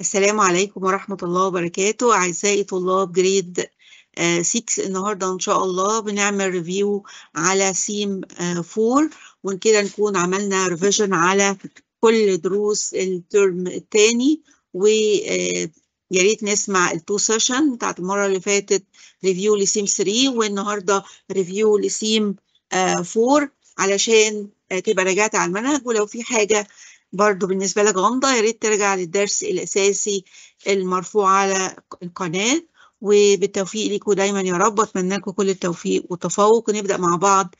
السلام عليكم ورحمة الله وبركاته أعزائي طلاب جريد 6 آه النهاردة إن شاء الله بنعمل ريفيو على سيم 4 آه، ومن كده نكون عملنا ريفيجن على كل دروس الترم الثاني وياريت آه، نسمع التو سيشن بتاعت المرة اللي فاتت ريفيو لسيم 3 والنهاردة ريفيو لسيم 4 آه علشان آه، تبقى راجعت على المنهج ولو في حاجة برضو بالنسبة لك غامضة يا ريت ترجع للدرس الأساسي المرفوع على القناة وبالتوفيق ليكوا دايما يا رب واتمنى لكم كل التوفيق والتفوق ونبدأ مع بعض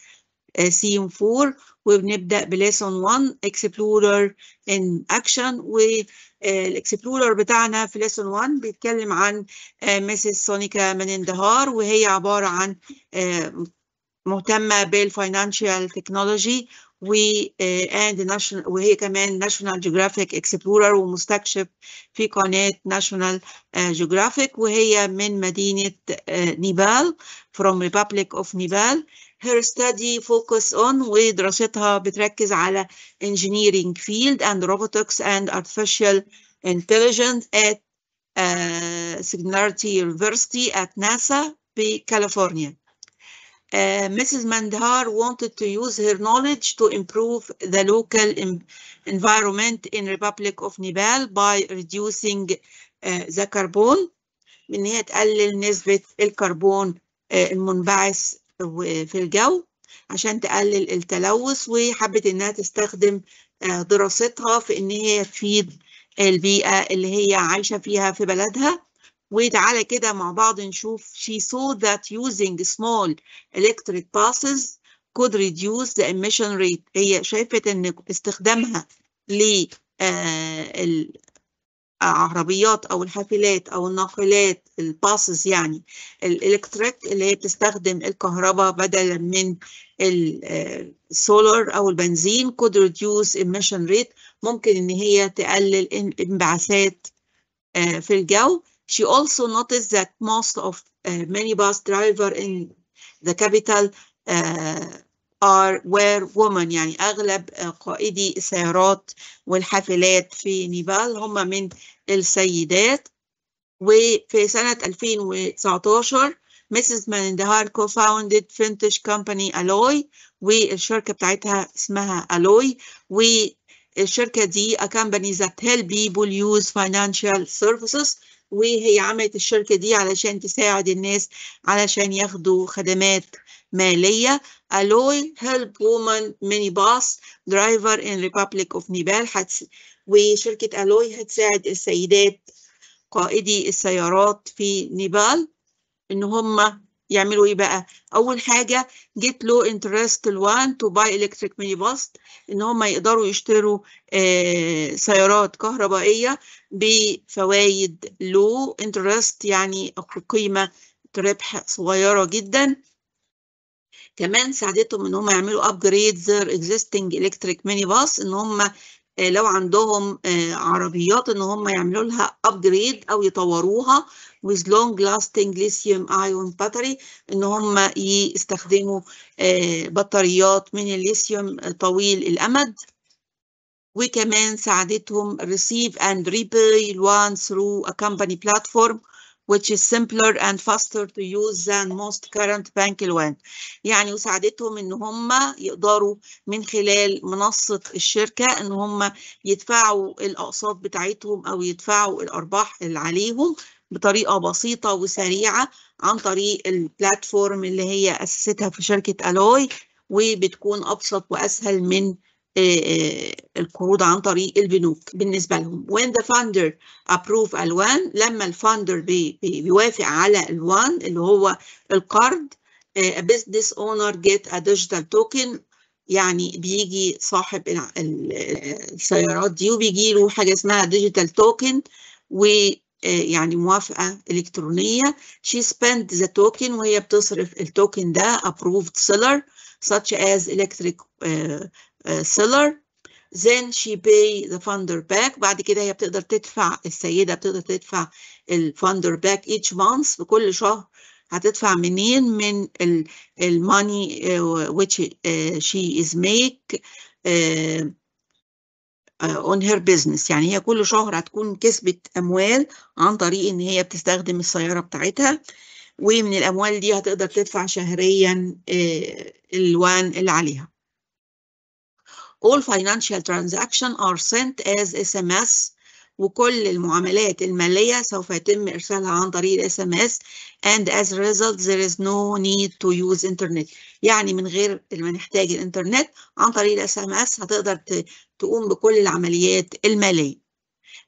سيم 4 وبنبدأ بليسون 1 اكسبلورر ان اكشن والاكسبلورر بتاعنا في ليسون 1 بيتكلم عن ميسيس آه، سونيكا من اندهار وهي عبارة عن آه، مهتمة بالفاينانشال تكنولوجي و اند ناشونال وهي كمان ناشونال جيوغرافيك اكسبلورر ومستكشف في قناه ناشونال جيوغرافيك وهي من مدينه نيبال from Republic of Nepal her study focus on ودراستها بتركز على engineering field and robotics and artificial intelligence at uh, Singularity University at NASA بكاليفورنيا Uh, Mrs. Mandhar wanted to use her knowledge to improve the local environment in Republic of Nepal by reducing uh, the carbon من هي تقلل نسبة الكربون uh, المنبعث في الجو عشان تقلل التلوث وحبت انها تستخدم uh، دراستها في ان هي تفيد البيئة اللي هي عايشة فيها في بلدها وتعالى كده مع بعض نشوف she saw that using small electric buses could reduce the emission rate هي شافت ان استخدامها ل آه، او الحافلات او الناقلات الباسز يعني الالكتريك اللي هي بتستخدم الكهرباء بدلا من السولار آه، او البنزين could reduce emission rate ممكن ان هي تقلل انبعاثات آه، في الجو She also noticed that most of uh, many bus driver in the capital uh, are were women يعني أغلب uh, قائدي السيارات والحافلات في نيبال هم من السيدات وفي سنة 2019 Mrs. ماندهار co-founded فينتش كومباني ألوي والشركة بتاعتها اسمها ألوي والشركة دي a company that help people use financial services وهي عملت الشركة دي علشان تساعد الناس علشان ياخدوا خدمات مالية ألوي هيلب وومن ميني باص درايفر إن ريبابليك أوف نيبال وشركة ألوي هتساعد السيدات قائدي السيارات في نيبال إن هم يعملوا ايه بقى اول حاجه جيت لو انترست الوان تو باي الكتريك ميني باص ان هم يقدروا يشتروا آه، سيارات كهربائيه بفوائد لو انترست يعني قيمه ربح صغيره جدا كمان ساعدتهم ان هم يعملوا ابجريد زير اكزيستنج الكتريك ميني باص ان هم آه، لو عندهم آه، عربيات ان هم يعملوا لها ابجريد او يطوروها with long lasting lithium ion battery ان هم يستخدموا آه، بطاريات من الليثيوم طويل الامد وكمان ساعدتهم receive and repay one through a company platform which is simpler and faster to use than most current bank loan يعني وساعدتهم ان هم يقدروا من خلال منصة الشركة ان هم يدفعوا الاقساط بتاعتهم او يدفعوا الارباح اللي عليهم بطريقه بسيطه وسريعه عن طريق البلاتفورم اللي هي اسستها في شركه الوي وبتكون ابسط واسهل من آه، آه، القروض عن طريق البنوك بالنسبة لهم when the funder approve ال1 لما الفاندر بي بي بيوافق على ال1 اللي هو القرض آه، a business owner get a digital token يعني بيجي صاحب السيارات دي وبيجي له حاجة اسمها token و ويعني موافقة إلكترونية she spent the token وهي بتصرف التوكن ده approved seller such as electric سيلر آه، then she pay the funder back بعد كده هي بتقدر تدفع السيدة بتقدر تدفع الفاندر back each month بكل شهر هتدفع منين من الماني آه، which آه، she is make on her business يعني هي كل شهر هتكون كسبت أموال عن طريق إن هي بتستخدم السيارة بتاعتها ومن الأموال دي هتقدر تدفع شهريا الوان اللي عليها all financial transactions are sent as SMS وكل المعاملات المالية سوف يتم إرسالها عن طريق SMS and as a result there is no need to use internet يعني من غير ما نحتاج الإنترنت عن طريق SMS هتقدر تقوم بكل العمليات المالية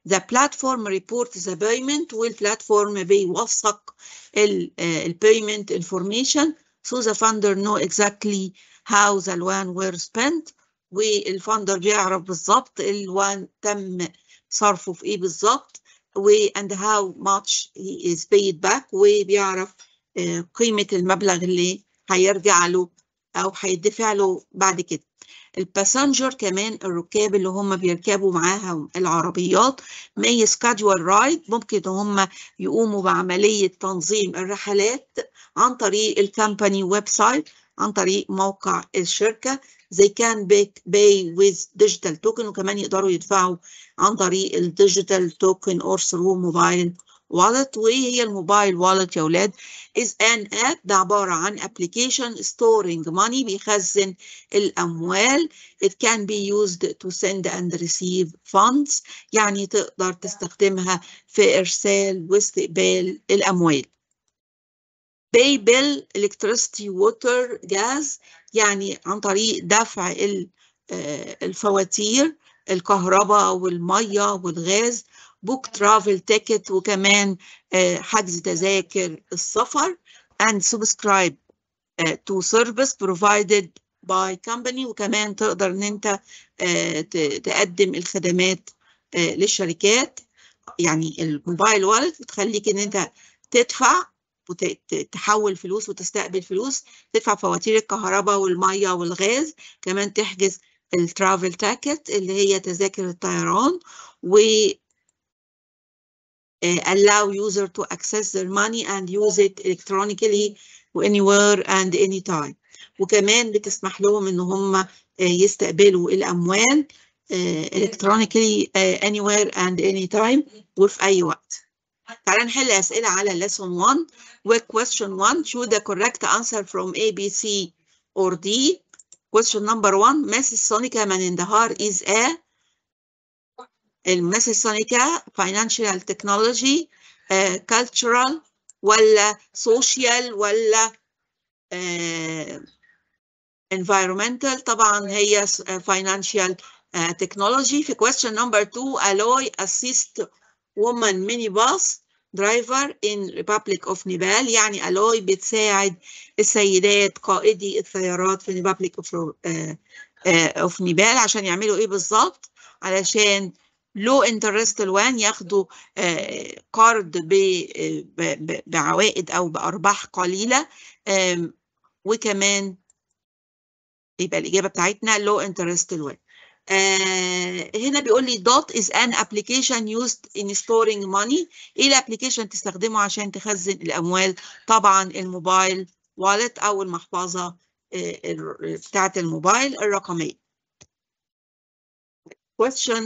The platform reports the payment والبلاتفورم بيوثق ال payment information so the funder know exactly how the loan were spent والفندر بيعرف بالظبط الوان تم صرفه في ايه بالظبط واند هاو ماتش he is paid وبيعرف آه، قيمة المبلغ اللي هيرجع له أو هيدفع له بعد كده الباسنجر كمان الركاب اللي هم بيركبوا معاهم العربيات مي سكادول رايد ممكن هم يقوموا بعملية تنظيم الرحلات عن طريق الكامباني ويب سايت عن طريق موقع الشركة زي كان باي ويز ديجيتال توكن وكمان يقدروا يدفعوا عن طريق الديجيتال توكن اور ثرو موبايل والت وايه هي الموبايل والت يا اولاد از ان اب ده عباره عن ابلكيشن ستورنج ماني بيخزن الاموال it can be used to send and receive funds يعني تقدر تستخدمها في ارسال واستقبال الاموال بيل الكتريستي ووتر جاز يعني عن طريق دفع آه، الفواتير الكهرباء والميه والغاز بوك ترافل تيكت وكمان آه، حجز تذاكر السفر and subscribe آه، to service provided by company وكمان تقدر ان انت تقدم الخدمات للشركات يعني الموبايل والت بتخليك ان انت تدفع وتحول فلوس وتستقبل فلوس تدفع فواتير الكهرباء والمية والغاز كمان تحجز الترافل تاكت اللي هي تذاكر الطيران و آه، allow user to access their money and use it electronically anywhere and anytime وكمان بتسمح لهم ان هم آه، يستقبلوا الاموال آه، electronically anywhere and anytime وفي اي وقت تعالى نحل أسئلة على lesson 1 و question 1 choose the correct answer from A, B, C or D question number 1 mass sonica من is a الماس السونيكا financial technology uh, cultural ولا social ولا uh, environmental طبعا هي financial uh, technology في question number 2 alloy assist woman mini bus driver in Republic of Nepal يعني ألوي بتساعد السيدات قائدي السيارات في Republic of, uh, uh, of Nepal عشان يعملوا إيه بالظبط علشان لو انترست الوان ياخدوا آه، قرض بعوائد او بارباح قليله وكمان يبقى الاجابه بتاعتنا لو انترست الوان آه هنا بيقول لي دوت از ان ابلكيشن يوزد ان storing ماني ايه الابلكيشن تستخدمه عشان تخزن الاموال طبعا الموبايل والت او المحفظه آه بتاعه الموبايل الرقميه question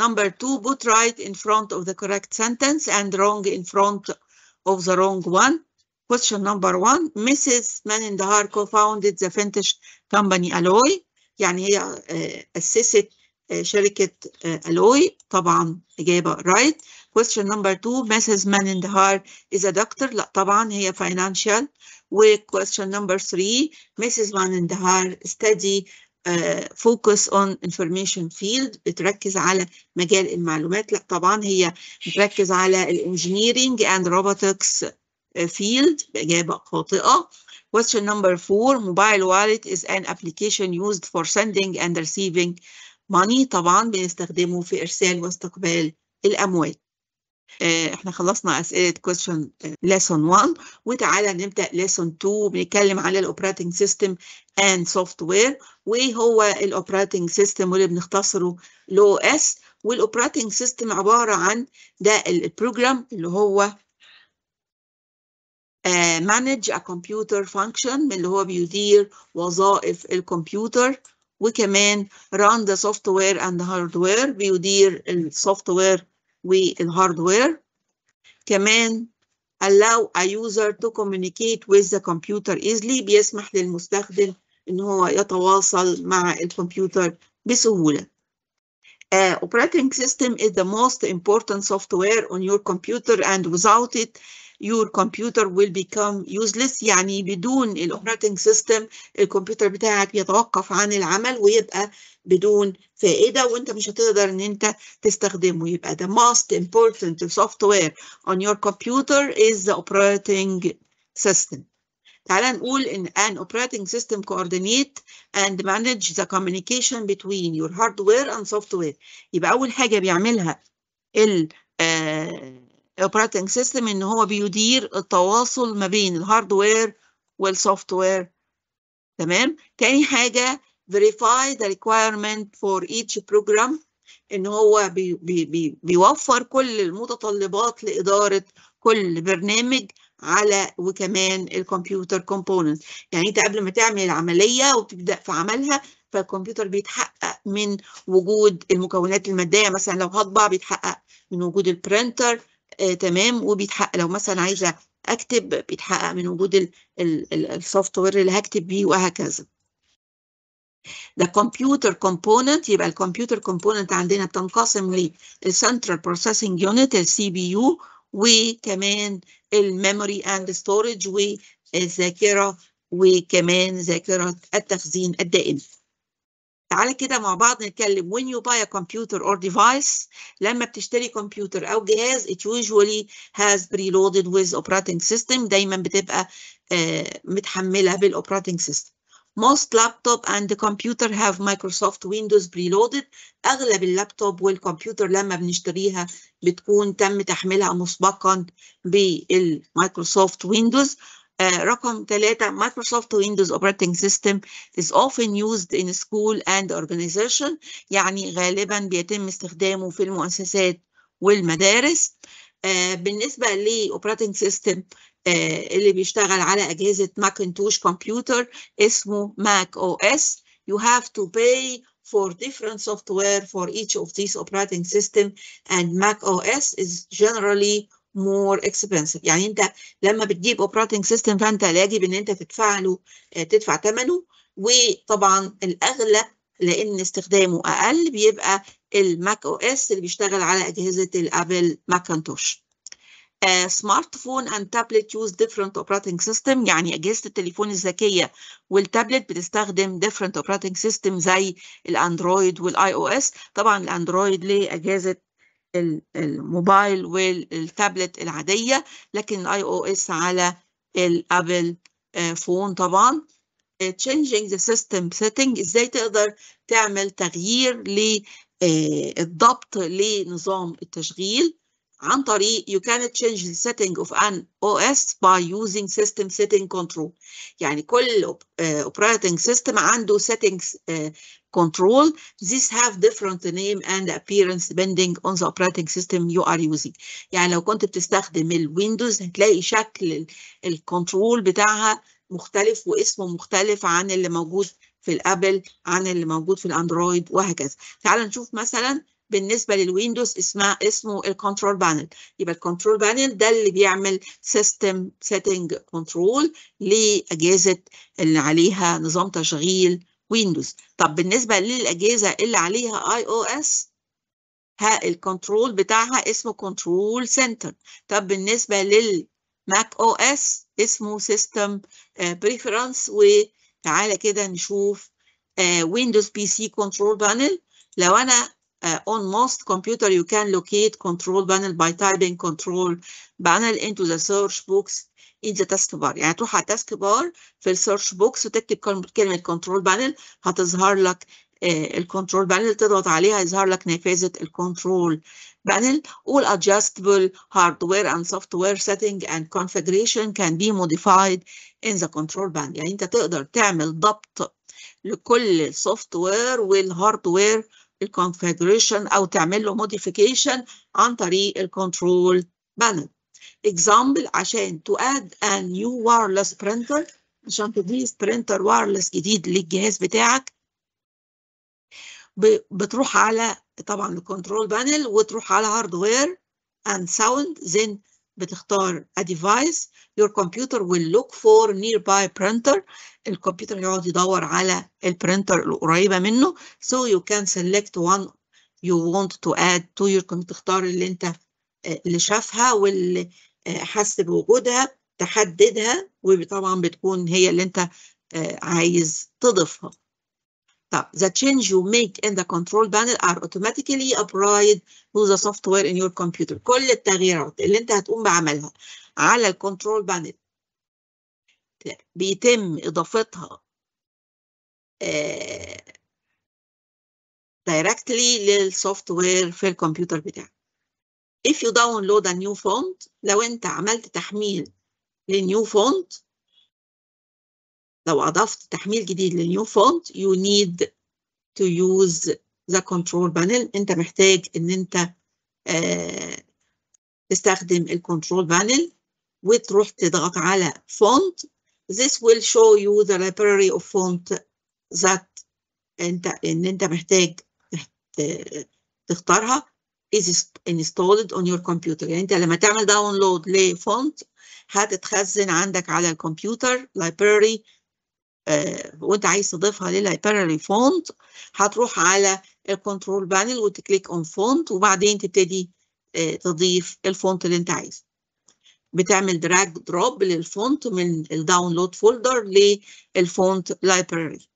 number two put right in front of the correct sentence and wrong in front of the wrong one question number one mrs manindhar co-founded the vintage company alloy يعني هي أسست شركة ألوي طبعا إجابة رايت question number two Mrs. Manindhar is a doctor لا طبعا هي financial و question number three Mrs. Manindhar study Uh, focus on information field بتركز على مجال المعلومات لا طبعا هي بتركز على engineering اند روبوتكس field إجابة خاطئة Question number four mobile wallet is an application used for sending and receiving money طبعا بنستخدمه في إرسال واستقبال الأموال آه، احنا خلصنا أسئلة question آه، lesson one وتعالى نبدأ lesson two بنتكلم على الاوبراتنج سيستم and software وايه هو الاوبراتنج سيستم واللي بنختصره low S والاوبراتنج سيستم عبارة عن ده البروجرام اللي هو Uh, manage a computer function من اللي هو بيدير وظائف الكمبيوتر وكمان run the software and hardware بيدير السوفت hardware. We كمان allow a user to communicate with the computer easily بيسمح للمستخدم ان هو يتواصل مع الكمبيوتر بسهوله uh, operating system is the most important software on your computer and without it your computer will become useless يعني بدون الاوبريتنج سيستم الكمبيوتر بتاعك يتوقف عن العمل ويبقى بدون فائده وانت مش هتقدر ان انت تستخدمه يبقى the most important software on your computer is the operating system تعال نقول ان an operating system coordinate and manage the communication between your hardware and software يبقى اول حاجه بيعملها ال آه اوبريتنج سيستم ان هو بيدير التواصل ما بين الهاردوير والسوفت وير تمام تاني حاجه verify the requirement for each program ان هو بي بي بي بيوفر كل المتطلبات لاداره كل برنامج على وكمان الكمبيوتر كومبوننت يعني انت قبل ما تعمل العمليه وتبدا في عملها فالكمبيوتر بيتحقق من وجود المكونات الماديه مثلا لو هطبع بيتحقق من وجود البرنتر آه، تمام وبيتحقق لو مثلا عايزه اكتب بيتحقق من وجود السوفت وير اللي هكتب بيه وهكذا ده كمبيوتر كومبوننت يبقى الكمبيوتر كومبوننت عندنا بتنقسم للسنترال بروسيسنج يونت السي بي يو وكمان الميموري اند ستورج والذاكره وكمان ذاكره التخزين الدائم تعالى كده مع بعض نتكلم when you buy a computer or device لما بتشتري كمبيوتر أو جهاز it usually has preloaded with operating system دايما بتبقى متحملة بالoperating system most laptop and computer have Microsoft Windows preloaded أغلب اللابتوب والكمبيوتر لما بنشتريها بتكون تم تحميلها مسبقا بالمايكروسوفت ويندوز رقم ثلاثة Microsoft Windows Operating System is often used in school and organization يعني غالبا بيتم استخدامه في المؤسسات والمدارس uh, بالنسبة لأوبراتنج سيستم uh, اللي بيشتغل على أجهزة Macintosh Computer اسمه Mac OS you have to pay for different software for each of these operating system and Mac OS is generally مور اكسبنسيف يعني انت لما بتجيب اوبريتنج سيستم فانت لاجب ان انت تدفع له آه، تدفع ثمنه وطبعا الاغلى لان استخدامه اقل بيبقى الماك او اس اللي بيشتغل على اجهزه الابل ماكنتوش سمارت فون اند تابلت يوز ديفرنت اوبريتنج سيستم يعني اجهزه التليفون الذكيه والتابلت بتستخدم ديفرنت اوبريتنج سيستم زي الاندرويد والاي او اس طبعا الاندرويد لاجهزه الموبايل والتابلت العادية لكن الاي او اس على الابل آه، فون طبعا آه، changing the system setting ازاي تقدر تعمل تغيير للضبط آه، لنظام التشغيل عن طريق you can change the setting of an OS by using system setting control يعني كل uh, operating system عنده settings uh, control these have different name and appearance depending on the operating system you are using يعني لو كنت بتستخدم الويندوز هتلاقي شكل الكنترول بتاعها مختلف واسمه مختلف عن اللي موجود في الابل عن اللي موجود في الاندرويد وهكذا تعال نشوف مثلا بالنسبه للويندوز اسمها اسمه الكنترول بانل يبقى الكنترول بانل ده اللي بيعمل سيستم سيتنج كنترول لاجهزه اللي عليها نظام تشغيل ويندوز طب بالنسبه للاجهزه اللي عليها اي او اس ها الكنترول بتاعها اسمه كنترول سنتر طب بالنسبه للماك او اس اسمه سيستم بريفرنس آه، وتعالى كده نشوف ويندوز بي سي كنترول بانل لو انا Uh, on most computer, you can locate control panel by typing control panel into the search box in the task bar يعني تروح على task bar في search box وتكتب كلمة control panel هتظهر لك الكنترول بانل تضغط عليها يظهر لك نافذة الكنترول بانل all adjustable hardware and software setting and configuration can be modified in the control panel يعني انت تقدر تعمل ضبط لكل السوفت وير والهاردوير الكونفيجريشن او تعمل له موديفيكيشن عن طريق الكنترول بانل اكزامبل عشان تؤد ان نيو وايرلس برينتر عشان تضيف برينتر وايرلس جديد للجهاز بتاعك بتروح على طبعا الكنترول بانل وتروح على هاردوير اند ساوند زين بتختار a device your computer will look for nearby printer الكمبيوتر يقعد يدور على البرينتر القريبة منه so you can select one you want to add to your computer تختار اللي انت اللي شافها واللي حس بوجودها تحددها وطبعا بتكون هي اللي انت عايز تضيفها طب the change you make in the control panel are automatically applied to the software in your computer كل التغييرات اللي انت هتقوم بعملها على الكنترول panel بيتم اضافتها directly للسوفت software في الكمبيوتر بتاعك if you download a new font لو انت عملت تحميل لنيو فونت لو أضفت تحميل جديد للنيو فونت you need to use the control panel أنت محتاج إن أنت آه تستخدم الكنترول بانل وتروح تضغط على font this will show you the library of font that أنت إن أنت محتاج تختارها is installed on your computer يعني انت لما تعمل داونلود لفونت هتتخزن عندك على الكمبيوتر library آه، وانت عايز تضيفها للهيبراري فونت هتروح على الكنترول بانل وتكليك اون فونت وبعدين تبتدي آه، تضيف الفونت اللي انت عايزه بتعمل دراج دروب للفونت من الداونلود فولدر للفونت لايبراري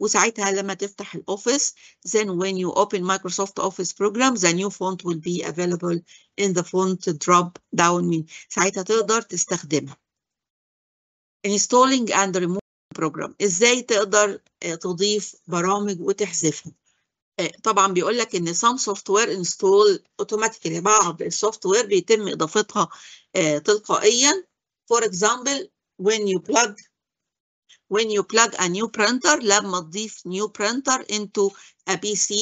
وساعتها لما تفتح الاوفيس then when you open Microsoft Office program the new font will be available in the font drop down menu ساعتها تقدر تستخدمها installing and remove بروجرام ازاي تقدر تضيف برامج وتحذفها طبعا بيقول لك ان some software install automatically بعض السوفت وير بيتم اضافتها تلقائيا for example when you plug when you plug a new printer لما تضيف new printer into a PC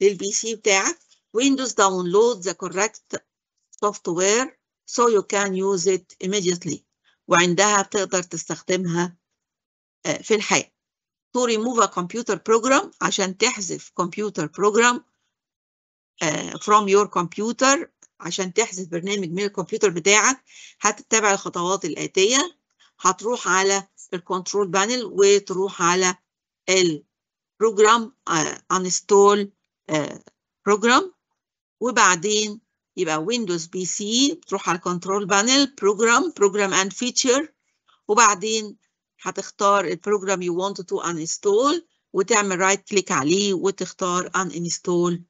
للبي سي بتاعك Windows download the correct software so you can use it immediately وعندها بتقدر تستخدمها آه، في الحياة to remove a computer program عشان تحذف computer program آه، from your computer عشان تحذف برنامج من الكمبيوتر بتاعك هتتبع الخطوات الآتية هتروح على الكنترول بانل وتروح على البروجرام انستول بروجرام وبعدين يبقى ويندوز بي سي تروح على الكنترول بانل بروجرام بروجرام اند فيتشر وبعدين هتختار البروجرام يو وانت تو انستول وتعمل رايت right كليك عليه وتختار ان انستول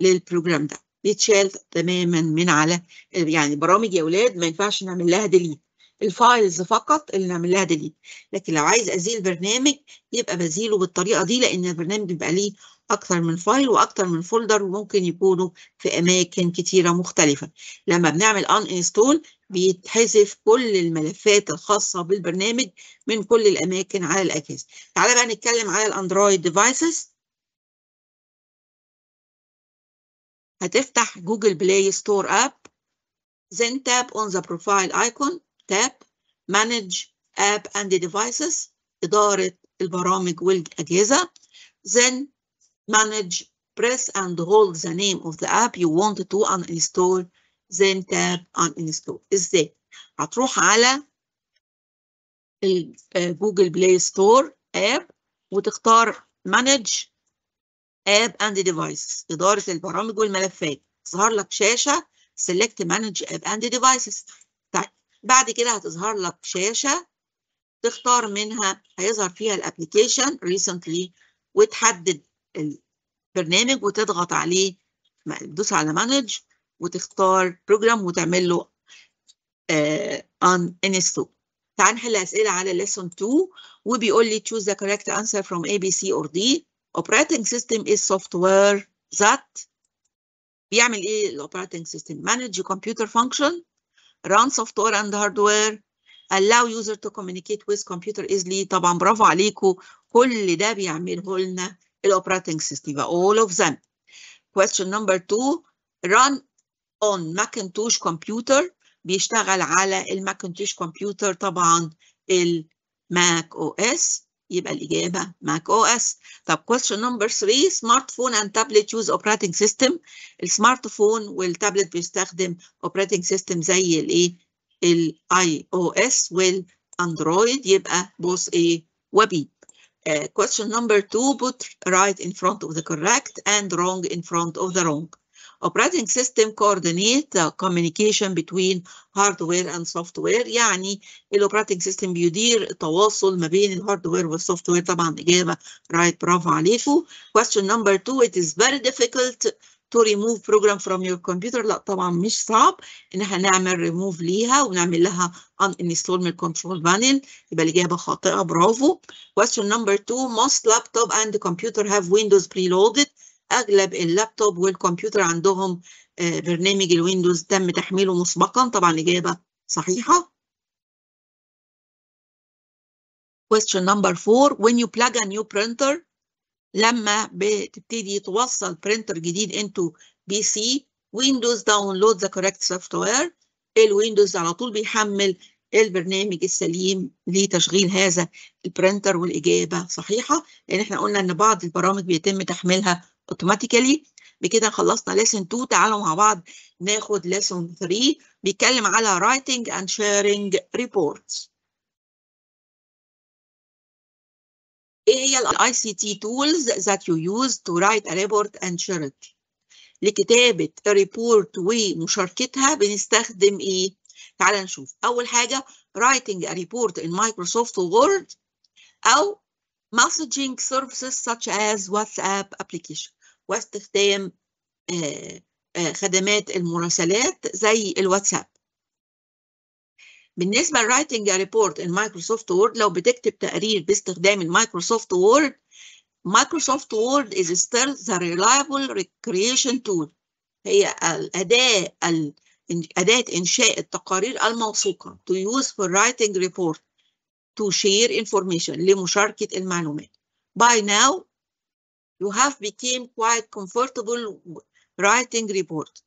للبروجرام ده بيتشال تماما من على يعني برامج يا اولاد ما ينفعش نعمل لها ديليت الفايلز فقط اللي نعمل لها ديليت لكن لو عايز ازيل برنامج يبقى بزيله بالطريقه دي لان البرنامج بيبقى ليه اكثر من فايل واكثر من فولدر وممكن يكونوا في اماكن كتيره مختلفه لما بنعمل ان انستول بيتحذف كل الملفات الخاصه بالبرنامج من كل الاماكن على الاجهزه تعالى بقى نتكلم على الاندرويد ديفايسز هتفتح جوجل بلاي ستور اب then tap on the profile icon tap manage app and devices اداره البرامج والاجهزه then manage press and hold the name of the app you want to uninstall then tap on ازاي هتروح على جوجل بلاي ستور اب وتختار مانج اب اند ديفايسز اداره البرامج والملفات تظهر لك شاشه سيلكت مانج اب اند ديفايسز بعد كده هتظهر لك شاشه تختار منها هيظهر فيها الابلكيشن ريسنتلي وتحدد البرنامج وتضغط عليه تدوس على مانج وتختار بروجرام وتعمل له ان انستول تعال نحل اسئله على lesson 2 وبيقول لي choose the correct answer from A, B, C or D operating system is software that بيعمل ايه الاوبريتنج سيستم manage computer function run software and hardware allow user to communicate with computer easily طبعا برافو عليكم كل ده بيعمله لنا الاوبريتنج سيستم all of them question number 2 run on Macintosh computer بيشتغل على الماكنتوش كمبيوتر طبعا الماك او اس يبقى الإجابة ماك او اس طب question number 3 سمارت فون and tablet use operating system السمارت فون والتابلت بيستخدم operating system زي الايه الاي او اس والاندرويد يبقى بوس ايه وبي Uh, question number 2 put right in front of the correct and wrong in front of the wrong operating system coordinate the communication between hardware and software يعني الاوبريتنج سيستم بيدير التواصل ما بين الهاردوير والسوفت software. طبعا اجابه رايت برافو عليكم question number two it is very difficult to remove program from your computer لا طبعا مش صعب ان احنا نعمل ريموف ليها ونعمل لها ان انستول من control panel يبقى الاجابه خاطئه برافو question number two most laptop and computer have windows preloaded اغلب اللابتوب والكمبيوتر عندهم آه، برنامج الويندوز تم تحميله مسبقا طبعا اجابه صحيحه question number 4 when you plug a new printer لما بتبتدي توصل برينتر جديد انتو بي سي ويندوز داونلود ذا كوركت سوفت وير الويندوز على طول بيحمل البرنامج السليم لتشغيل هذا البرينتر والاجابه صحيحه لان احنا قلنا ان بعض البرامج بيتم تحميلها اوتوماتيكالي بكده خلصنا ليسن 2 تعالوا مع بعض ناخد ليسن 3 بيتكلم على writing and sharing reports ايه هي الاي سي تي تولز ذات يو use تو رايت ا ريبورت اند share it لكتابه ريبورت ومشاركتها بنستخدم ايه تعال نشوف اول حاجه writing a report in Microsoft Word او messaging services such as WhatsApp application واستخدام خدمات المراسلات زي الواتساب بالنسبة لـ writing a report in Microsoft Word لو بتكتب تقرير باستخدام Microsoft Word Microsoft Word is still the reliable recreation tool هي الأداة أداة إنشاء التقارير الموثوقة to use for writing report to share information لمشاركة المعلومات. By now you have became quite comfortable writing report.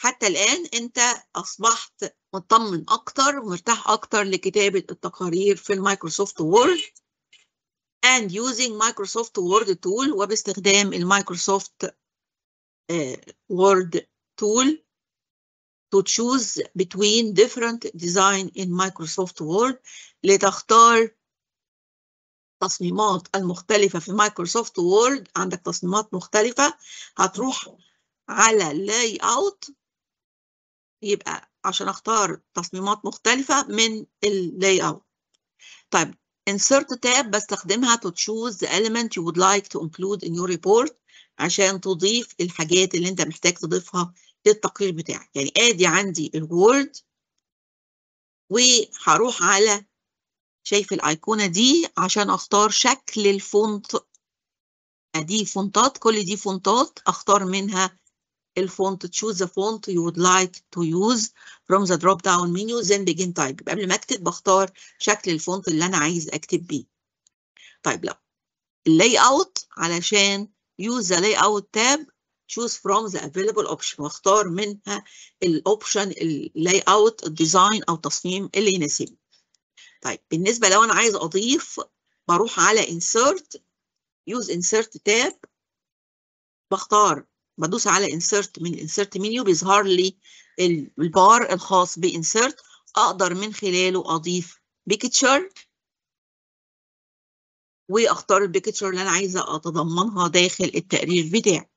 حتى الآن أنت أصبحت مطمن أكتر ومرتاح أكتر لكتابة التقارير في المايكروسوفت وورد and using Microsoft Word tool وباستخدام المايكروسوفت آه، وورد tool to choose between different design in Microsoft Word لتختار التصميمات المختلفة في Microsoft Word عندك تصميمات مختلفة هتروح على Layout يبقى عشان اختار تصميمات مختلفة من Layout طيب insert tab بستخدمها to choose the element you would like to include in your report عشان تضيف الحاجات اللي انت محتاج تضيفها للتقرير بتاعي يعني ادي عندي الوورد وهروح على شايف الايقونه دي عشان اختار شكل الفونت دي فونتات كل دي فونتات اختار منها الفونت choose the font you would like to use from the drop down menu then begin type قبل ما اكتب بختار شكل الفونت اللي انا عايز اكتب بيه طيب لو اللاي اوت علشان use the layout tab choose from the available option واختار منها الاوبشن اللاي اوت الديزاين او التصميم اللي يناسبني طيب بالنسبه لو انا عايز اضيف بروح على insert use insert tab بختار بدوس على insert من insert menu بيظهر لي البار الخاص بانسرت اقدر من خلاله اضيف بيكتشر واختار البيكتشر اللي انا عايزه اتضمنها داخل التقرير بتاعي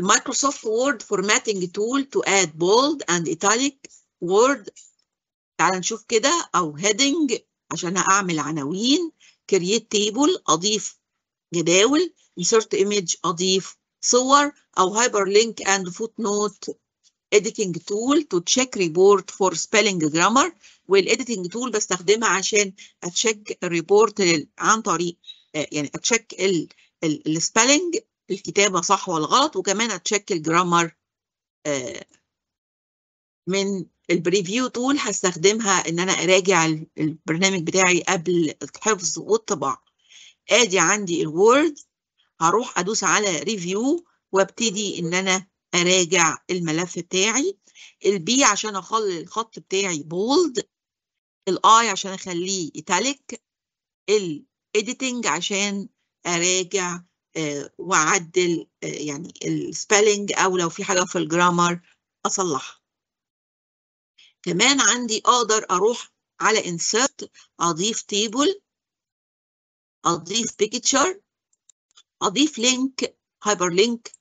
المايكروسوفت وورد فورماتنج تول تو اد بولد اند ايتاليك وورد تعال نشوف كده او هيدنج عشان اعمل عناوين كرييت تيبل اضيف جداول insert image اضيف صور او هايبر لينك اند فوت نوت editing tool to check report for spelling grammar والediting tool بستخدمها عشان اتشيك الريبورت عن طريق يعني اتشيك السبيلنج الكتابة صح ولا غلط وكمان هتشيك الجرامر آه، من البريفيو تول هستخدمها ان انا اراجع البرنامج بتاعي قبل الحفظ والطباعة ادي عندي الوورد هروح ادوس على ريفيو وابتدي ان انا اراجع الملف بتاعي البي عشان اخلي الخط بتاعي بولد الاي عشان اخليه ايتاليك الايديتنج عشان اراجع آه، واعدل آه، يعني السبيلنج او لو في حاجه في الجرامر اصلحها كمان عندي اقدر اروح على insert اضيف table اضيف picture اضيف لينك هايبر لينك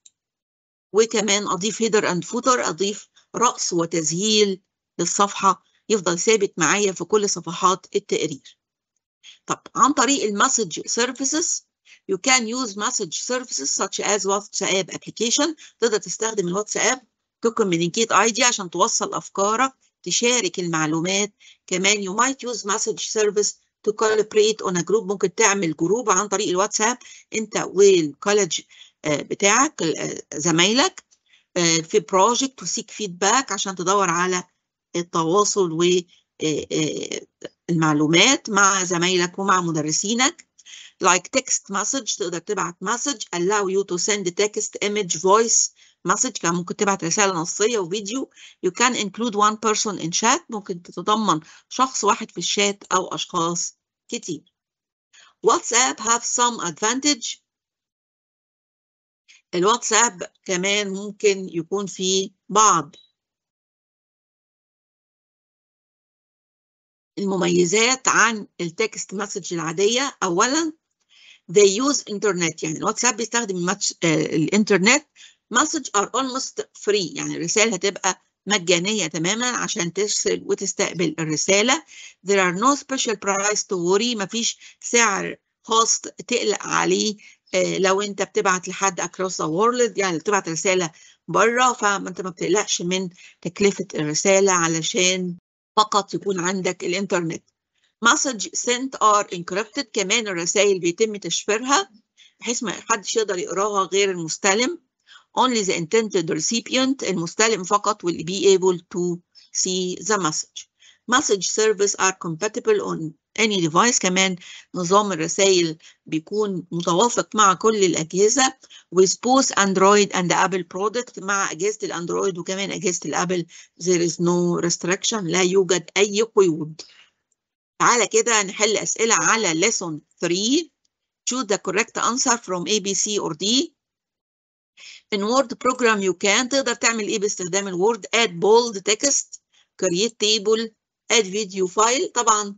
وكمان اضيف هيدر اند فوتر اضيف رأس وتذهيل للصفحه يفضل ثابت معايا في كل صفحات التقرير طب عن طريق المسج سيرفيسز You can use message services such as WhatsApp application تقدر تستخدم الواتساب to communicate idea عشان توصل أفكارك تشارك المعلومات كمان you might use message service to collaborate on a group ممكن تعمل جروب عن طريق الواتساب أنت والكولج آه، بتاعك آه، زمايلك آه، في project to seek feedback عشان تدور على التواصل والمعلومات مع زمايلك ومع مدرسينك like text message تقدر تبعت message allow you to send text image voice message كان ممكن تبعت رسالة نصية وفيديو you can include one person in chat ممكن تتضمن شخص واحد في الشات أو أشخاص كتير WhatsApp have some advantage الواتساب كمان ممكن يكون فيه بعض المميزات عن التكست مسج العادية أولا they use internet يعني الواتساب بيستخدم ماتش آه، الانترنت message are almost free يعني الرسالة هتبقى مجانية تماما عشان ترسل وتستقبل الرسالة there are no special price to worry مفيش سعر خاص تقلق عليه آه، لو انت بتبعت لحد across the world يعني بتبعت رسالة بره فانت ما بتقلقش من تكلفة الرسالة علشان فقط يكون عندك الانترنت مسج sent are encrypted كمان الرسائل بيتم تشفيرها بحيث ما حدش يقدر يقراها غير المستلم only the intended recipient المستلم فقط will be able to see the message message service are compatible on any device كمان نظام الرسائل بيكون متوافق مع كل الأجهزة with both Android and Apple product مع أجهزة الأندرويد وكمان أجهزة الأبل there is no restriction لا يوجد أي قيود تعالى كده نحل أسئلة على lesson 3 choose the correct answer from A, B, C or D in word program you can تقدر تعمل إيه باستخدام الword add bold text create table add video file طبعا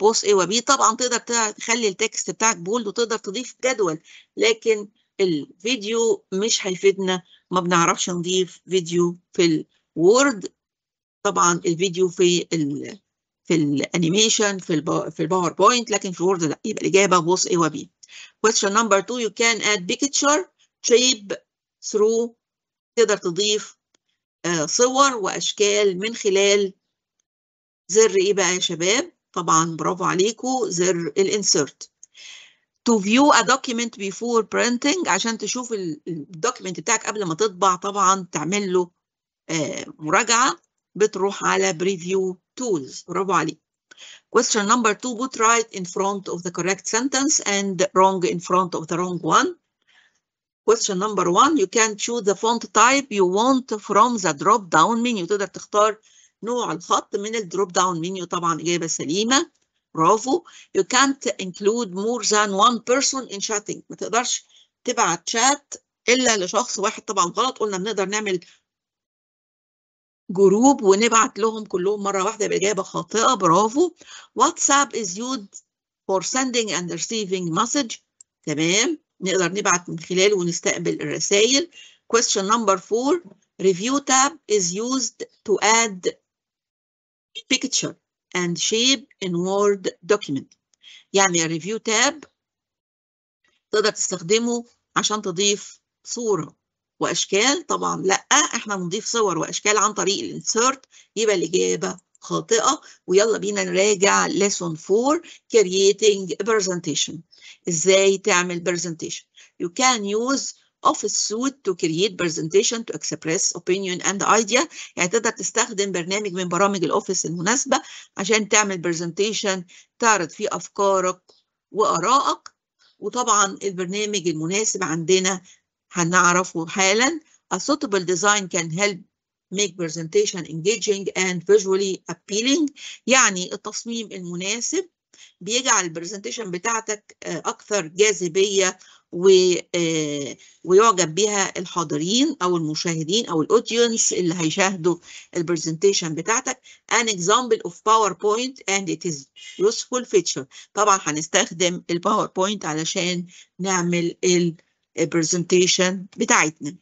بوس آه، و وبي طبعا تقدر تخلي التكست بتاعك بولد وتقدر تضيف جدول لكن الفيديو مش هيفيدنا ما بنعرفش نضيف فيديو في الوورد طبعا الفيديو في الـ في الانيميشن في البا في الباوربوينت لكن في وورد لا يبقى الاجابه بوص اي وبي question number two you can add picture shape through تقدر تضيف آه، صور واشكال من خلال زر ايه بقى يا شباب طبعا برافو عليكم زر الانسرت to view a document before printing عشان تشوف الدوكيمنت بتاعك قبل ما تطبع طبعا تعمل له آه، مراجعه بتروح على بريفيو تولز برافو عليك Question number two, put right in front of the correct sentence and wrong in front of the wrong one. Question number one, you can choose the font type you want from the drop down menu. تقدر تختار نوع الخط من الدروب داون menu طبعا إجابة سليمة. Bravo. You can't include more than one person in chatting. ما تقدرش تبعت chat إلا لشخص واحد طبعا غلط. قلنا بنقدر نعمل جروب ونبعت لهم كلهم مره واحده باجابه خاطئه برافو واتساب از يود فور sending and receiving message تمام نقدر نبعت من خلاله ونستقبل الرسائل question number 4 review tab is used to add picture and shape in word document يعني الريفيو تاب تقدر تستخدمه عشان تضيف صورة واشكال طبعا لا احنا بنضيف صور واشكال عن طريق الانسيرت يبقى الاجابه خاطئه ويلا بينا نراجع lesson 4 creating a presentation ازاي تعمل presentation you can use office suite to create presentation to express opinion and idea يعني تقدر تستخدم برنامج من برامج الاوفيس المناسبه عشان تعمل presentation تعرض فيه افكارك وارائك وطبعا البرنامج المناسب عندنا هنعرفه حالا a suitable design can help make presentation engaging and visually appealing يعني التصميم المناسب بيجعل البرزنتيشن بتاعتك آه، اكثر جاذبيه آه، ويعجب بها الحاضرين او المشاهدين او الاودينس اللي هيشاهدوا البرزنتيشن بتاعتك an example of powerpoint and it is useful feature طبعا هنستخدم الباوربوينت علشان نعمل presentation بتاعتنا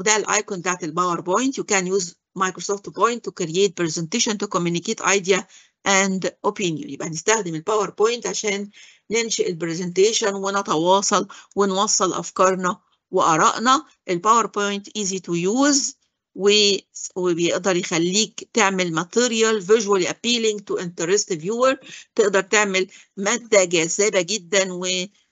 وده الايكون بتاعت الباوربوينت you can use مايكروسوفت بوينت to create presentation to communicate ايديا and اوبينيون يبقى هنستخدم الباوربوينت عشان ننشئ البرزنتيشن ونتواصل ونوصل افكارنا وارائنا الباوربوينت easy to use وبيقدر يخليك تعمل ماتيريال فيجوالي appealing to انترست فيور تقدر تعمل ماده جاذبه جدا و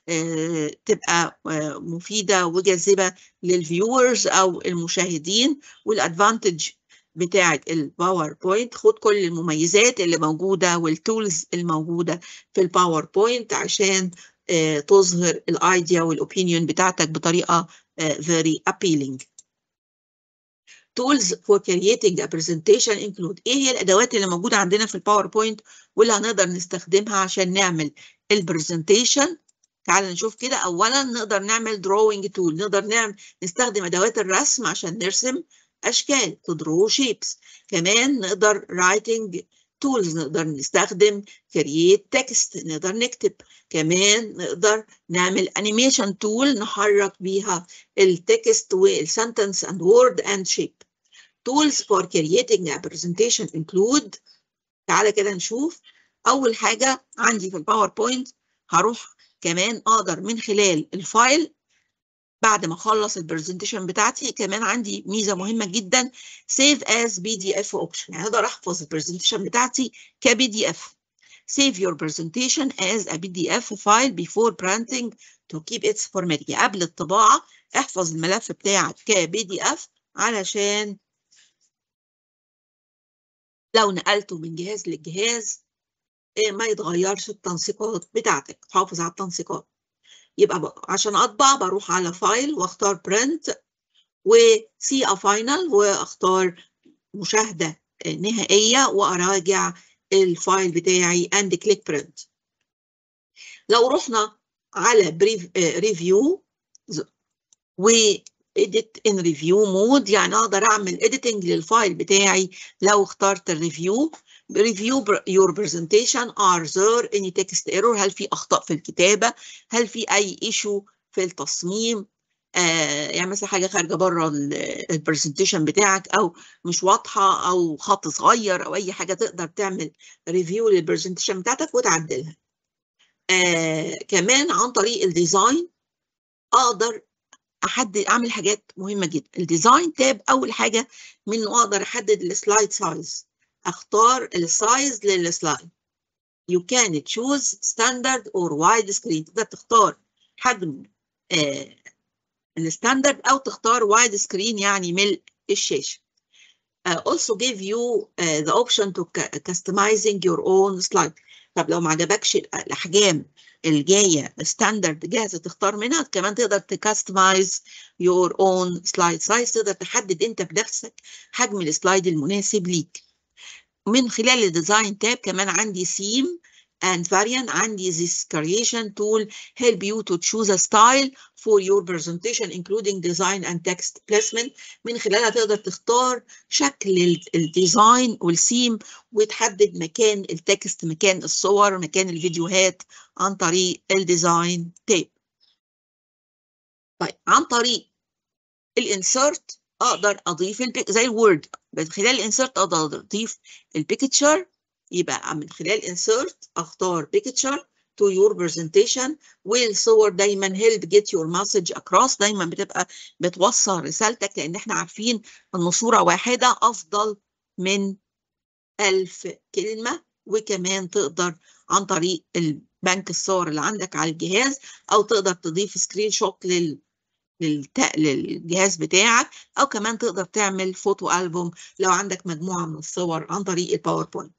آه، تبقى آه، مفيدة وجاذبة للفيورز أو المشاهدين والأدفانتج بتاعة الباوربوينت خد كل المميزات اللي موجودة والتولز الموجودة في الباوربوينت عشان آه، تظهر الايديا والاوبينيون بتاعتك بطريقة very appealing tools for creating a presentation include ايه هي الادوات اللي موجوده عندنا في الباوربوينت واللي هنقدر نستخدمها عشان نعمل البرزنتيشن تعال نشوف كده اولا نقدر نعمل drawing tool نقدر نعمل نستخدم ادوات الرسم عشان نرسم اشكال to draw shapes كمان نقدر writing tools نقدر نستخدم create text نقدر نكتب كمان نقدر نعمل animation tool نحرك بيها التكست والسنتنس and word and shape tools for creating a presentation include تعالى كده نشوف اول حاجه عندي في الباوربوينت هروح كمان اقدر من خلال الفايل بعد ما اخلص البرزنتيشن بتاعتي كمان عندي ميزه مهمه جدا سيف از بي دي اف اوبشن يعني اقدر احفظ البرزنتيشن بتاعتي كبي دي اف save your presentation as a PDF file before printing to keep its formality قبل الطباعة احفظ الملف بتاعك كـ PDF علشان لو نقلته من جهاز للجهاز إيه، ما يتغيرش التنسيقات بتاعتك تحافظ على التنسيقات يبقى عشان اطبع بروح على فايل واختار برنت وسي ا فاينل واختار مشاهده نهائيه واراجع الفايل بتاعي اند كليك برنت لو رحنا على بريف ريفيو واديت ان ريفيو مود يعني اقدر اعمل اديتنج للفايل بتاعي لو اخترت الريفيو review your presentation are there any text error هل في أخطاء في الكتابة هل في أي issue في التصميم آه يعني مثلا حاجة خارجة بره البرزنتيشن بتاعك أو مش واضحة أو خط صغير أو أي حاجة تقدر تعمل ريفيو للبرزنتيشن بتاعتك وتعدلها آه كمان عن طريق الديزاين أقدر احدد اعمل حاجات مهمه جدا الديزاين تاب اول حاجه منه اقدر احدد السلايد سايز اختار السايز للسلايد you can choose standard or wide screen تقدر تختار حجم آه الستاندرد او تختار وايد سكرين يعني ملء الشاشه uh, also give you uh, the option to customizing your own slide طب لو ما عجبكش الاحجام الجايه ستاندرد جاهزه تختار منها كمان تقدر تكستمايز your own slide size تقدر تحدد انت بنفسك حجم السلايد المناسب ليك من خلال الديزاين تاب كمان عندي سيم and variant عندي this creation tool help you to choose a style for your presentation including design and text placement من خلالها تقدر تختار شكل الديزاين والسيم وتحدد مكان التكست مكان الصور مكان الفيديوهات عن طريق الديزاين تاب طيب عن طريق الانسرت اقدر اضيف البيك زي الوورد من خلال الانسرت اقدر اضيف البيكتشر يبقى من خلال انسرت اختار بيكتشر to your presentation والصور دايما help get your message across دايما بتبقى بتوصل رسالتك لان احنا عارفين ان صوره واحده افضل من ألف كلمه وكمان تقدر عن طريق البنك الصور اللي عندك على الجهاز او تقدر تضيف سكرين شوت لل للجهاز بتاعك او كمان تقدر تعمل فوتو البوم لو عندك مجموعه من الصور عن طريق الباوربوينت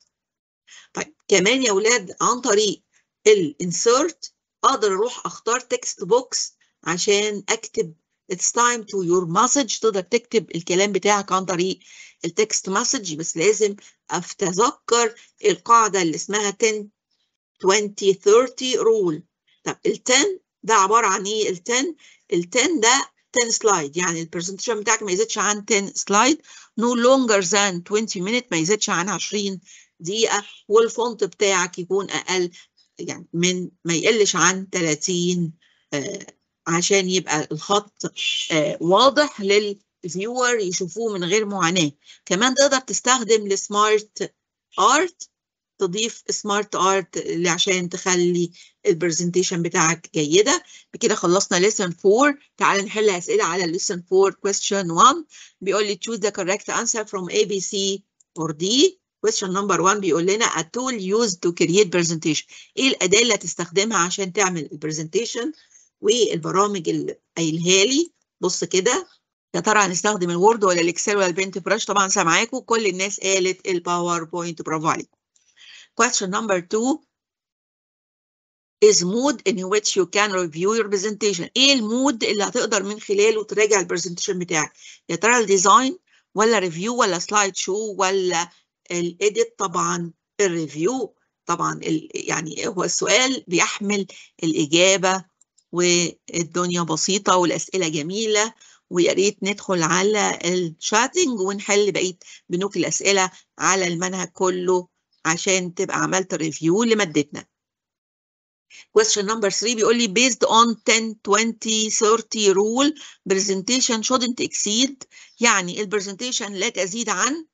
طيب كمان يا اولاد عن طريق الانسرت اقدر اروح اختار تكست بوكس عشان اكتب it's time to your message تقدر تكتب الكلام بتاعك عن طريق التكست مسج بس لازم افتذكر القاعده اللي اسمها 10 20 30 رول طب ال 10 ده عباره عن ايه ال 10 ال 10 ده 10 سلايد يعني البرزنتيشن بتاعك ما يزيدش عن 10 سلايد نو لونجر ذان 20 مينيت ما يزيدش عن 20 دقيقه والفونت بتاعك يكون اقل يعني من ما يقلش عن 30 آه عشان يبقى الخط آه واضح للفيور يشوفوه من غير معاناه كمان تقدر تستخدم السمارت ارت تضيف سمارت ارت اللي عشان تخلي البرزنتيشن بتاعك جيده بكده خلصنا ليسن 4 تعال نحل اسئله على ليسن 4 كويستشن 1 بيقول لي تشوز ذا كوركت انسر فروم اي بي سي اور دي كويستشن نمبر 1 بيقول لنا ا تول يوز تو كرييت برزنتيشن ايه الاداه اللي هتستخدمها عشان تعمل البرزنتيشن والبرامج اللي قايلها لي بص كده يا ترى هنستخدم الوورد ولا الاكسل ولا البنت براش طبعا سامعاكم كل الناس قالت الباوربوينت برافو عليكم Question number two is mood in which you can review your presentation. ايه المود اللي هتقدر من خلاله تراجع البرزنتيشن بتاعك؟ يا ترى الديزاين ولا ريفيو ولا سلايد شو ولا الايديت طبعا الريفيو طبعا يعني هو السؤال بيحمل الإجابة والدنيا بسيطة والأسئلة جميلة ويا ريت ندخل على الشاتنج ونحل بقية بنوك الأسئلة على المنهج كله عشان تبقى عملت ريفيو لمادتنا question number 3 بيقول لي based on 10 20 30 rule presentation shouldn't exceed يعني البرزنتيشن لا تزيد عن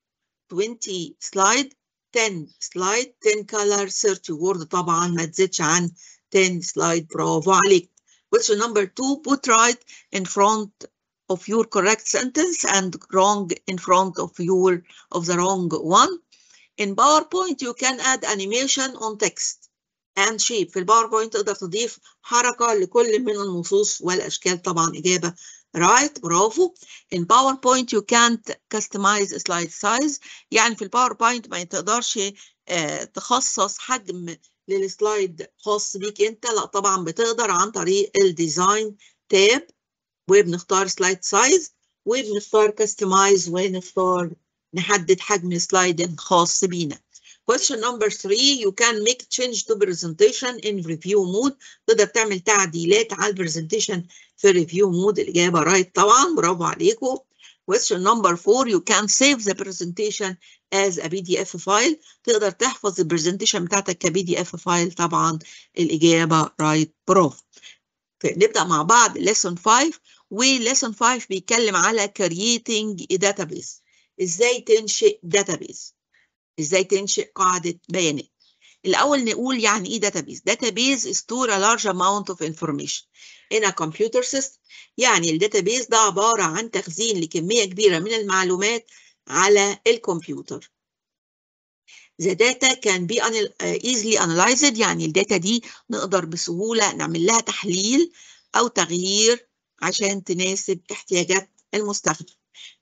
20 سلايد 10 سلايد 10 color 30 word طبعا ما تزيدش عن 10 سلايد برافو عليك question number 2 put right in front of your correct sentence and wrong in front of your of the wrong one In PowerPoint you can add animation on text and shape في الباوربوينت تقدر تضيف حركة لكل من النصوص والأشكال طبعا إجابة right برافو in PowerPoint you can't customize slide size يعني في الباوربوينت ما تقدرش آه، تخصص حجم للسلايد خاص بيك انت لا طبعا بتقدر عن طريق الديزاين تاب وبنختار سلايد سايز وبنختار كاستمايز ونختار نحدد حجم سلايد خاص بينا question number three, you can make change to presentation in review mode تقدر تعمل تعديلات على البرزنتيشن في review mode. الاجابه رايت طبعا برافو عليكم question number four, you can save the presentation as a pdf file تقدر تحفظ البرزنتيشن بتاعتك ك PDF file طبعا الاجابه رايت برافو نبدا مع بعض lesson 5 lesson 5 بيتكلم على creating a database ازاي تنشئ داتابيز ازاي تنشئ قاعده بيانات الاول نقول يعني ايه داتابيز داتابيز ستور store a large amount of information in a computer system يعني الداتابيز ده عباره عن تخزين لكميه كبيره من المعلومات على الكمبيوتر The data can be easily analyzed يعني الداتا دي نقدر بسهولة نعمل لها تحليل أو تغيير عشان تناسب احتياجات المستخدم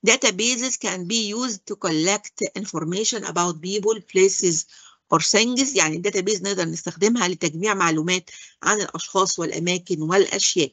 Databases can be used to collect information about people, places, or things يعني الداتابيز نقدر نستخدمها لتجميع معلومات عن الأشخاص والأماكن والأشياء.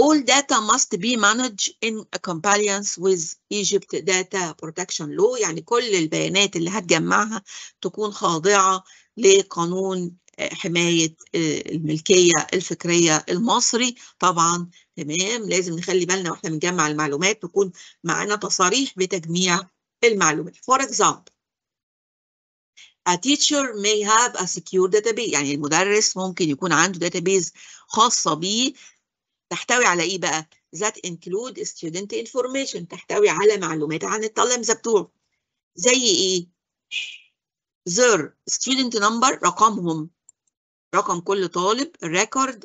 All data must be managed in compliance with Egypt Data Protection Law يعني كل البيانات اللي هتجمعها تكون خاضعة لقانون حماية آه، الملكية الفكرية المصري طبعا تمام لازم نخلي بالنا واحنا بنجمع المعلومات تكون معانا تصاريح بتجميع المعلومات for example a teacher may have a secure database يعني المدرس ممكن يكون عنده database خاصة به تحتوي على ايه بقى that include student information تحتوي على معلومات عن التلامذة بتوعه زي ايه their student number رقمهم رقم كل طالب الريكورد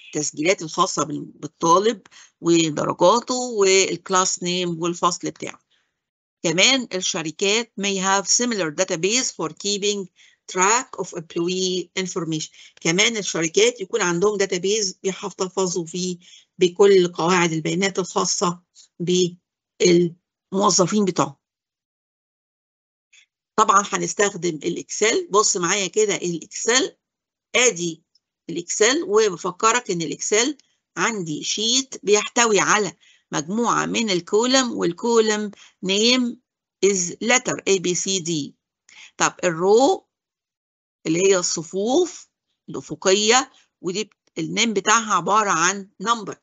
التسجيلات الخاصة بالطالب ودرجاته والكلاس نيم والفصل بتاعه كمان الشركات may have similar database for keeping track of employee information كمان الشركات يكون عندهم database بيحتفظوا فيه بكل قواعد البيانات الخاصة بالموظفين بتوعهم طبعا هنستخدم الاكسل بص معايا كده الاكسل ادي الاكسل وبفكرك ان الاكسل عندي شيت بيحتوي على مجموعة من الكولم والكولم نيم is letter A B C D طب الرو اللي هي الصفوف الأفقية ودي النيم بتاعها عبارة عن نمبر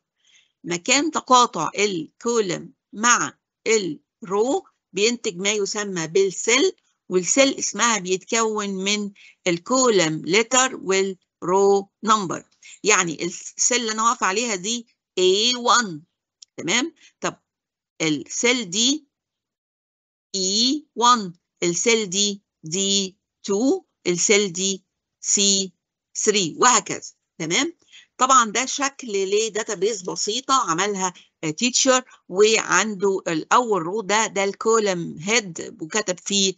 مكان تقاطع الكولم مع الرو بينتج ما يسمى بالسيل والسيل اسمها بيتكون من الكولم لتر والرو نمبر يعني السيل اللي انا واقف عليها دي A1 تمام طب السيل دي E1 السيل دي D2 السيل دي C3 وهكذا تمام طبعا ده شكل لداتابيز بسيطه عملها تيتشر وعنده الاول رو ده ده الكولم هيد وكتب فيه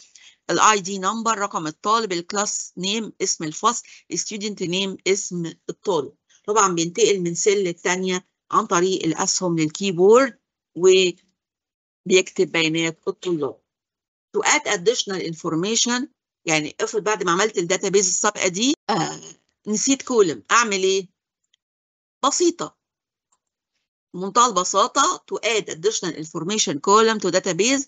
الاي دي نمبر رقم الطالب الكلاس نيم اسم الفصل student نيم اسم الطالب طبعا بينتقل من سل للتانية عن طريق الاسهم للكيبورد وبيكتب بيانات الطلاب to add additional information يعني افرض بعد ما عملت الداتابيز السابقه دي آه نسيت كولم اعمل ايه بسيطه منتهى البساطه to add additional information column to database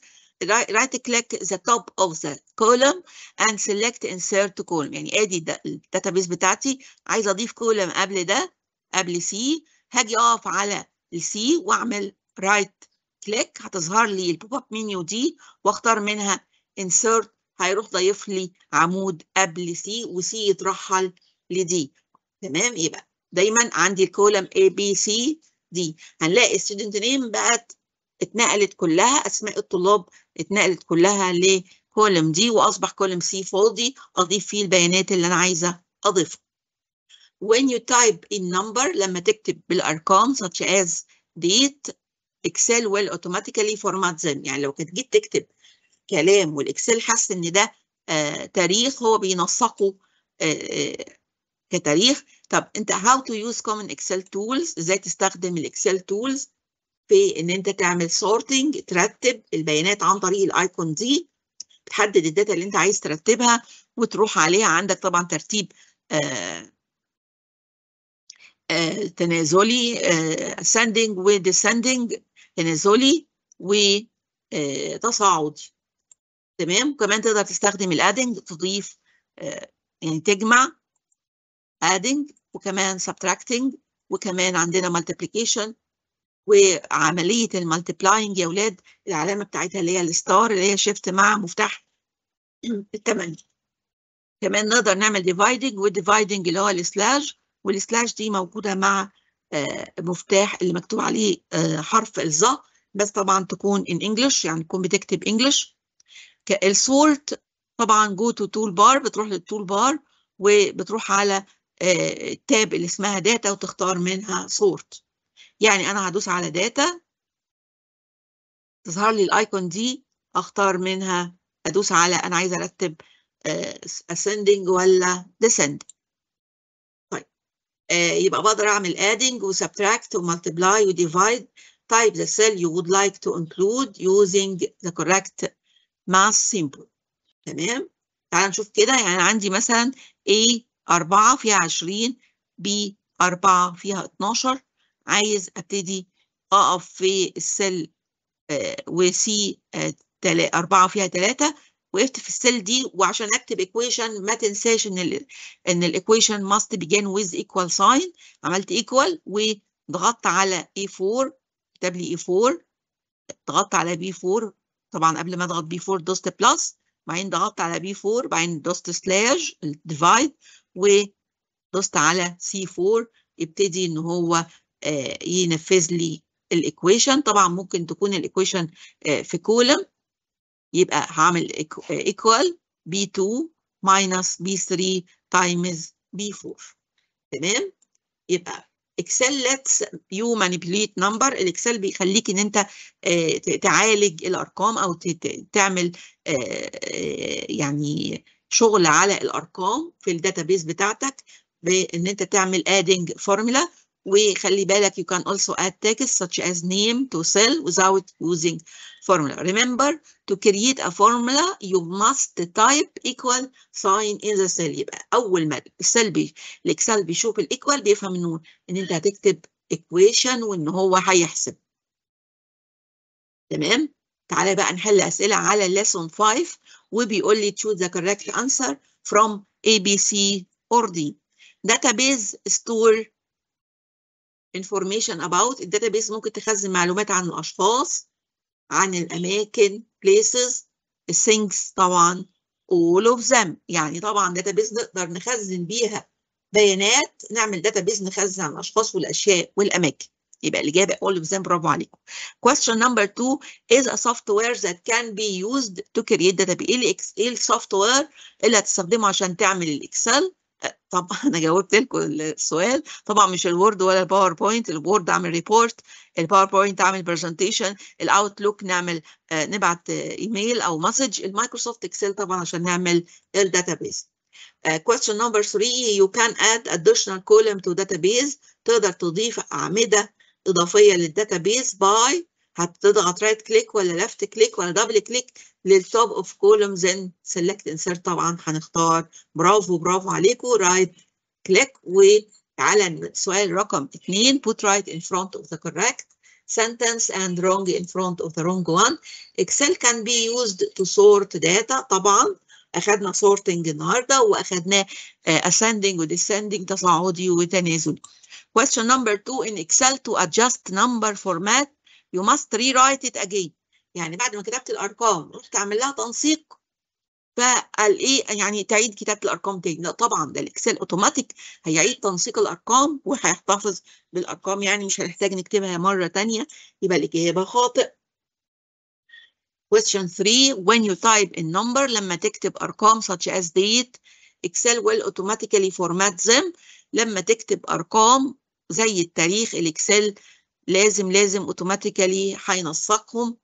right click the top of the column and select insert column يعني ادي الداتابيس بتاعتي عايزه اضيف كولم قبل ده قبل سي هاجي اقف على السي واعمل رايت كليك هتظهر لي البوب اب منيو دي واختار منها انسيرت هيروح ضايف لي عمود قبل سي وسي يترحل لدي تمام يبقى دايما عندي الكولم A B C هنلاقي student name بقت اتنقلت كلها اسماء الطلاب اتنقلت كلها لكولم دي واصبح كولم سي فاضي اضيف فيه البيانات اللي انا عايزه اضيفها when you type in number لما تكتب بالارقام such as date excel will automatically format them يعني لو كانت جيت تكتب كلام والاكسل حس ان ده آه تاريخ هو بينسقه آه, آه، كتاريخ طب انت how to use common excel tools ازاي تستخدم الاكسل tools في ان انت تعمل سورتنج ترتب البيانات عن طريق الايكون دي تحدد الداتا اللي انت عايز ترتبها وتروح عليها عندك طبعا ترتيب آه، آه، تنازلي اسندنج آه، وديسندنج تنازلي وتصاعدي تمام وكمان تقدر تستخدم الادنج تضيف يعني تجمع ادنج وكمان سبتراكتنج وكمان عندنا مالتيبليكيشن وعمليه المالتبلاينج يا اولاد العلامه بتاعتها اللي هي الستار اللي هي شيفت مع مفتاح الثمانيه كمان نقدر نعمل ديفايدنج وديفايدنج اللي هو السلاش والسلاش دي موجوده مع آه، مفتاح اللي مكتوب عليه آه، حرف الظا بس طبعا تكون ان انجلش يعني تكون بتكتب انجلش السولت طبعا جو تو تول بار بتروح للتول بار وبتروح على التاب آه، اللي اسمها داتا وتختار منها صورت يعني انا هدوس على داتا تظهر لي الايكون دي اختار منها ادوس على انا عايزه ارتب آه، ascending ولا descending طيب آه، يبقى بقدر اعمل adding و subtract و multiply و divide type the cell you would like to include using the correct math symbol تمام تعال نشوف كده يعني عندي مثلا A 4 فيها 20 B 4 فيها 12 عايز ابتدي اقف في السل آه، وسي آه، أربعة فيها تلاتة وقفت في السل دي وعشان اكتب ايكويشن ما تنساش ان الـ ان الايكويشن ماست بيجان ويز ايكوال ساين عملت ايكوال وضغطت على A4 كتب لي A4 ضغطت على B4 طبعا قبل ما اضغط B4 دوست بلس بعدين ضغطت على B4 بعدين دوست سلاش الديفايد ودوست على C4 يبتدي ان هو آه، ينفذ لي الايكويشن طبعا ممكن تكون الايكويشن آه، في كولم يبقى هعمل آه، ايكوال b2 minus b3 times b4 تمام يبقى اكسل ليتس يو مانيبيوليت نمبر الاكسل بيخليك ان انت تعالج الارقام او تعمل يعني شغل على الارقام في الداتابيس بتاعتك بان انت تعمل ادنج فورمولا وخلي بالك you can also add text such as name to cell without using formula. Remember to create a formula you must type equal sign in the cell يبقى أول ما السيل بي الإكسل بيشوف الإيكوال بيفهم إنه إن أنت هتكتب equation وإن هو هيحسب. تمام؟ تعالى بقى نحل أسئلة على lesson 5 وبيقول لي choose the correct answer from A, B, C or D. database store information about الداتابيس ممكن تخزن معلومات عن الأشخاص عن الأماكن places things طبعا all of them يعني طبعا داتابيس نقدر نخزن بيها بيانات نعمل داتابيس نخزن عن الأشخاص والأشياء والأماكن يبقى الإجابة all of them برافو عليكم. Question number two is a software that can be used to create database. إيه السوفت إيه software اللي هتستخدمه عشان تعمل الإكسل؟ طب انا جاوبت لكم السؤال طبعا مش الوورد ولا الباوربوينت الوورد اعمل ريبورت الباوربوينت اعمل برزنتيشن الاوتلوك نعمل آه، نبعت ايميل او مسج المايكروسوفت اكسل طبعا عشان نعمل الداتابيز آه، كويستشن question number three, you can add additional column to database. تقدر تضيف أعمدة إضافية للداتابيز by هتضغط رايت كليك ولا لفت كليك ولا دبل كليك للتوب اوف كولومز ان select insert طبعا هنختار برافو برافو عليكم right click وعلى السؤال رقم 2 put right in front of the correct sentence and wrong in front of the wrong one Excel can be used to sort data طبعا اخدنا sorting النهارده واخدناه ascending وديسندنج تصاعدي وتنازلي question number 2 in Excel to adjust number format you must rewrite it again يعني بعد ما كتبت الارقام رحت اعمل لها تنسيق فالايه يعني تعيد كتابه الارقام تاني لا طبعا ده الاكسل اوتوماتيك هيعيد تنسيق الارقام وهيحتفظ بالارقام يعني مش هنحتاج نكتبها مره تانية يبقى الاجابه خاطئ question 3 when you type a number لما تكتب ارقام such as date excel will automatically format them لما تكتب ارقام زي التاريخ الاكسل لازم لازم اوتوماتيكالي هينسقهم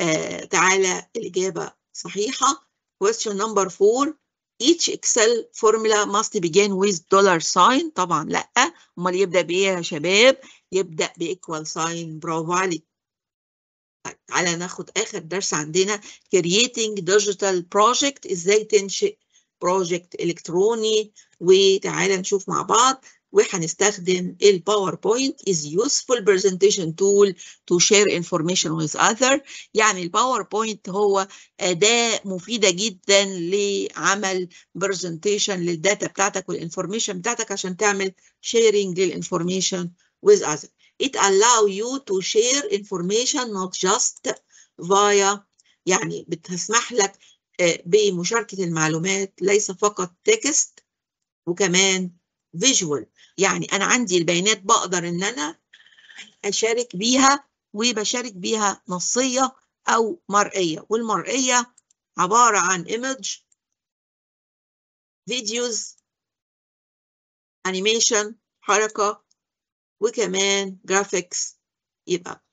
آه، تعالى الإجابة صحيحة question number four each excel formula must begin with dollar sign طبعا لا امال يبدا بايه يا شباب يبدا بايكوال ساين برافو عليك طيب تعالى ناخد اخر درس عندنا creating digital project ازاي تنشئ بروجكت الكتروني وتعالى نشوف مع بعض وهنستخدم الباوربوينت is useful presentation tool to share information with other يعني الباوربوينت هو أداة مفيدة جدا لعمل presentation للداتا بتاعتك والانفورميشن بتاعتك عشان تعمل sharing للانفورميشن with other it allow you to share information not just via يعني بتسمح لك آه، بمشاركة المعلومات ليس فقط تكست وكمان فيجوال يعني انا عندي البيانات بقدر ان انا اشارك بيها وبشارك بيها نصيه او مرئيه والمرئيه عباره عن ايمج فيديوز انيميشن حركه وكمان جرافيكس يبقى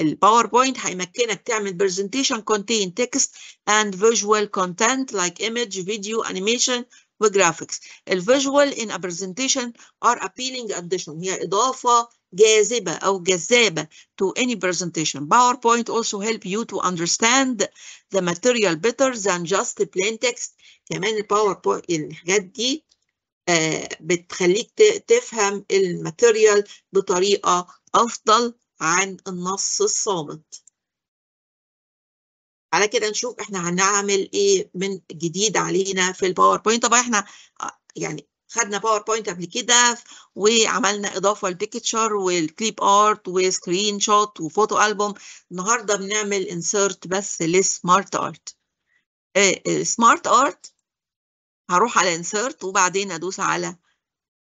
الباوربوينت هيمكنك تعمل برزنتيشن كونتين تكست اند فيجوال كونتنت لايك ايمج فيديو انيميشن وجرافيكس الفيجوال in a presentation are appealing addition هي إضافة جاذبة أو جذابة to any presentation PowerPoint also help you to understand the material better than just plain text كمان الباوربوينت الحاجات دي آه بتخليك تفهم الماتيريال بطريقة أفضل عن النص الصامت على كده نشوف احنا هنعمل ايه من جديد علينا في الباوربوينت طبعا احنا آه، يعني خدنا باوربوينت قبل كده وعملنا اضافه للبيكتشر والكليب ارت وسكرين شوت وفوتو البوم النهارده بنعمل انسيرت بس للسمارت ارت السمارت ارت هروح على انسيرت وبعدين ادوس على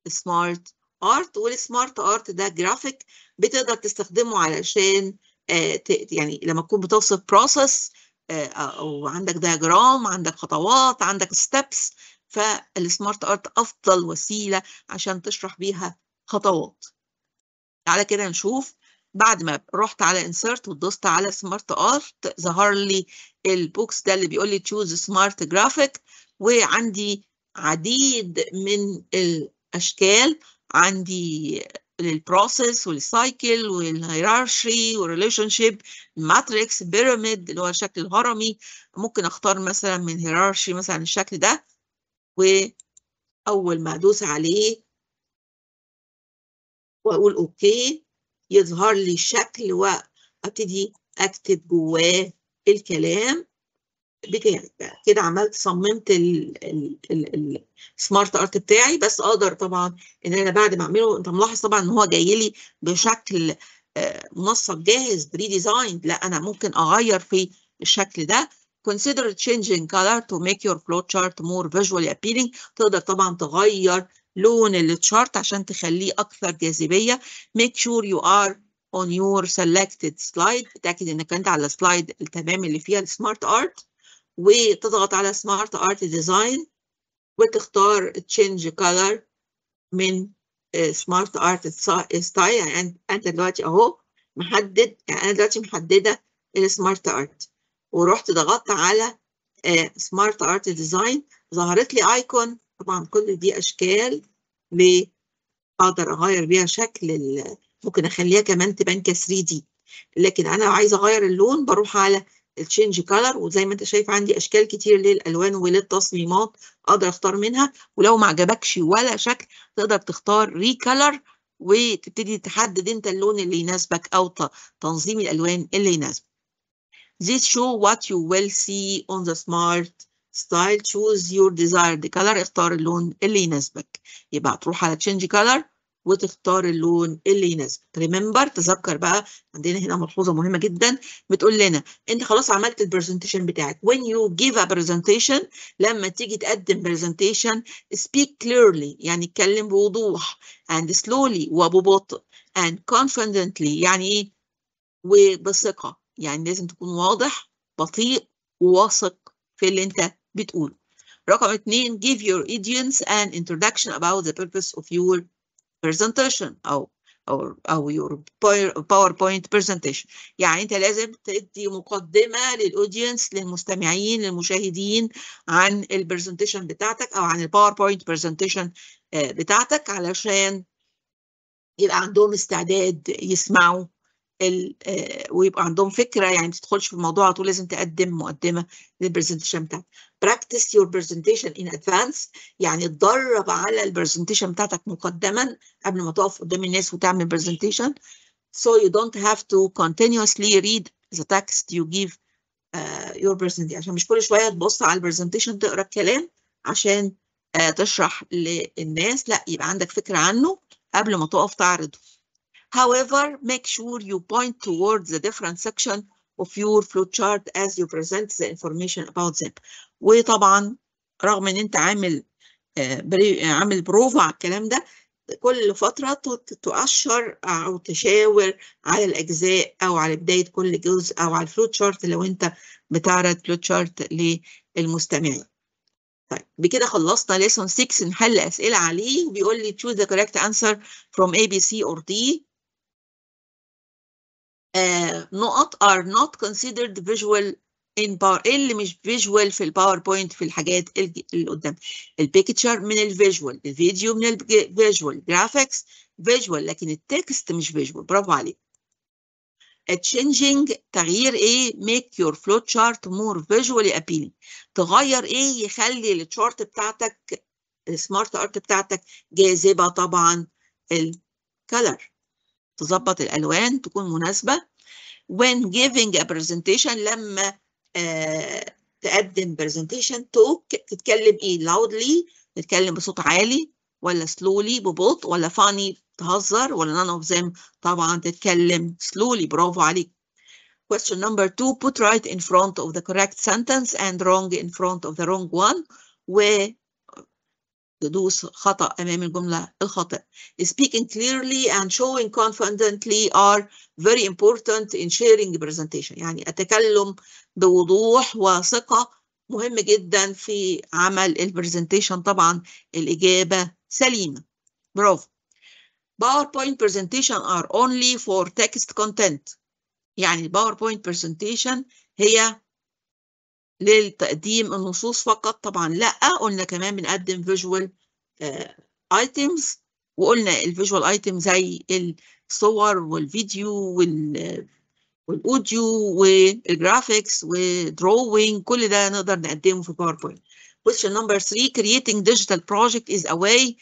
سمارت ارت والسمارت ارت ده جرافيك بتقدر تستخدمه علشان آه، يعني لما تكون بتوصف بروسس آه، او عندك دياجرام عندك خطوات عندك ستيبس فالسمارت ارت افضل وسيله عشان تشرح بيها خطوات تعالى كده نشوف بعد ما رحت على انسرت ودوست على سمارت ارت ظهر لي البوكس ده اللي بيقول لي تشوز سمارت جرافيك وعندي عديد من الاشكال عندي للبروسيس والسايكل والهيرارشي والريليشن شيب الماتريكس بيراميد اللي هو الشكل الهرمي ممكن اختار مثلا من هيرارشي مثلا الشكل ده واول ما ادوس عليه واقول اوكي يظهر لي الشكل وابتدي اكتب جواه الكلام بجانب بقى كده عملت صممت السمارت ارت بتاعي بس اقدر طبعا ان انا بعد ما اعمله انت ملاحظ طبعا ان هو جاي لي بشكل آه، منسق جاهز بري ديزايند لا انا ممكن اغير في الشكل ده consider changing color to make your flow chart more visually appealing تقدر طبعا تغير لون التشارت عشان تخليه اكثر جاذبيه make sure you are on your selected slide اتاكد انك انت على السلايد التمام اللي فيها السمارت ارت وتضغط على سمارت ارت ديزاين وتختار تشينج كولر من سمارت ارت ستايل يعني انت دلوقتي اهو محدد يعني انا دلوقتي محدده السمارت ارت ورحت ضغطت على سمارت ارت ديزاين ظهرت لي ايكون طبعا كل دي اشكال اقدر اغير بيها شكل ممكن اخليها كمان تبان ك 3 دي لكن انا عايزه اغير اللون بروح على التشينج كلر وزي ما انت شايف عندي اشكال كتير للالوان وللتصميمات اقدر اختار منها ولو ما عجبكش ولا شكل تقدر تختار ريكلر وتبتدي تحدد انت اللون اللي يناسبك او تنظيم الالوان اللي يناسبك This show what you will see on the smart style choose your desired color اختار اللون اللي يناسبك يبقى هتروح على change color وتختار اللون اللي يناسبك ريمبر تذكر بقى عندنا هنا ملحوظه مهمه جدا بتقول لنا انت خلاص عملت البرزنتيشن بتاعك when you give a presentation لما تيجي تقدم برزنتيشن speak clearly يعني اتكلم بوضوح and slowly وببطء and confidently يعني ايه وبثقه يعني لازم تكون واضح بطيء وواثق في اللي انت بتقوله رقم اتنين give your audience an introduction about the purpose of your presentation او او او your PowerPoint presentation يعني انت لازم تدي مقدمه للاودينس للمستمعين للمشاهدين عن البرزنتيشن بتاعتك او عن الباوربوينت آه، برزنتيشن بتاعتك علشان يبقى عندهم استعداد يسمعوا آه، ويبقى عندهم فكره يعني ما تدخلش في الموضوع على طول لازم تقدم مقدمه للبرزنتيشن بتاعتك practice your presentation in advance يعني اتدرب على البرزنتيشن بتاعتك مقدما قبل ما تقف قدام الناس وتعمل presentation so you don't have to continuously read the text you give uh, your presentation عشان مش كل شويه تبص على البرزنتيشن تقرا الكلام عشان uh, تشرح للناس لا يبقى عندك فكره عنه قبل ما تقف تعرضه However, make sure you point towards the different section of your flowchart as you present the information about them. وطبعا رغم ان انت عامل آه، عامل بروفا على الكلام ده كل فترة تؤشر أو تشاور على الأجزاء أو على بداية كل جزء أو على الفلوت شارت لو أنت بتعرض فلوت شارت للمستمعين. طيب بكده خلصنا ليسون 6 نحل أسئلة عليه وبيقول لي choose the correct answer from A, B, C or D. Uh, نقط are not considered visual ان باور ايه اللي مش فيجوال في الباوربوينت في الحاجات اللي قدام البيكتشر من الفيجوال الفيديو من الفيجوال جرافيكس فيجوال لكن التكست مش فيجوال برافو عليك changing تغيير ايه make your flow chart more visually appealing تغير ايه يخلي الشارت بتاعتك السمارت ارت بتاعتك جاذبه طبعا الكلر تظبط الالوان تكون مناسبه when giving a presentation لما تقدم برزنتيشن توك تتكلم ايه لاودلي تتكلم بصوت عالي ولا سلولي ببطء ولا فاني تهزر ولا نان اوف ذم طبعا تتكلم سلولي برافو عليك question number two put right in front of the correct sentence and wrong in front of the wrong one و تدوس خطأ أمام الجملة الخاطئة. Speaking clearly and showing confidently are very important in sharing presentation. يعني أتكلم بوضوح وثقة مهم جدا في عمل البرزنتيشن طبعا الإجابة سليمة. برافو. PowerPoint presentation are only for text content. يعني PowerPoint presentation هي لتقديم النصوص فقط طبعا لا قلنا كمان بنقدم فيجوال ايتمز آه، وقلنا الفيجوال ايتم زي الصور والفيديو وال والاوديو والجرافيكس ودروينج كل ده نقدر نقدمه في باوربوينت question number 3 creating digital project is a way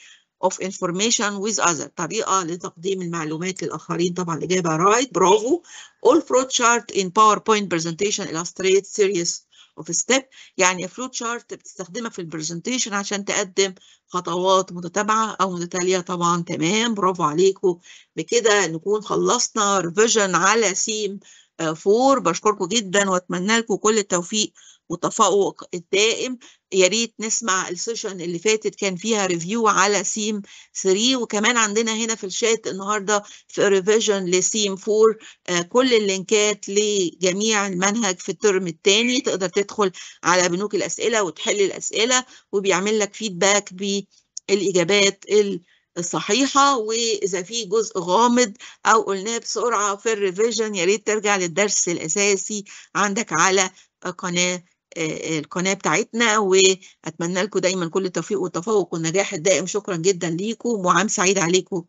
of information with other طريقة لتقديم المعلومات للآخرين طبعا الإجابة رايت برافو all flow chart in PowerPoint presentation illustrates serious اوف ستيب يعني فلو تشارت بتستخدمها في البرزنتيشن عشان تقدم خطوات متتابعه او متتاليه طبعا تمام برافو عليكم بكده نكون خلصنا ريفيجن على سيم 4 آه، بشكركم جدا واتمنى لكم كل التوفيق والتفوق الدائم يا ريت نسمع السيشن اللي فاتت كان فيها ريفيو على سيم 3 وكمان عندنا هنا في الشات النهارده في ريفيجن لسيم 4 آه كل اللينكات لجميع المنهج في الترم الثاني تقدر تدخل على بنوك الاسئله وتحل الاسئله وبيعمل لك فيدباك بالاجابات ال الصحيحة وإذا في جزء غامض أو قلناه بسرعة في الريفيجن يا ريت ترجع للدرس الأساسي عندك على قناة القناه بتاعتنا واتمنى لكم دايما كل التوفيق والتفوق والنجاح الدائم شكرا جدا ليكم وعام سعيد عليكم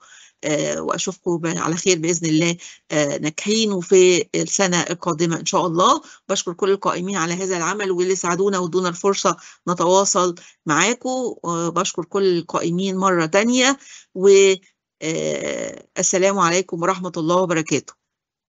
واشوفكم على خير باذن الله ناجحين وفي السنه القادمه ان شاء الله بشكر كل القائمين على هذا العمل واللي ساعدونا وادونا الفرصه نتواصل معاكم بشكر كل القائمين مره تانية والسلام عليكم ورحمه الله وبركاته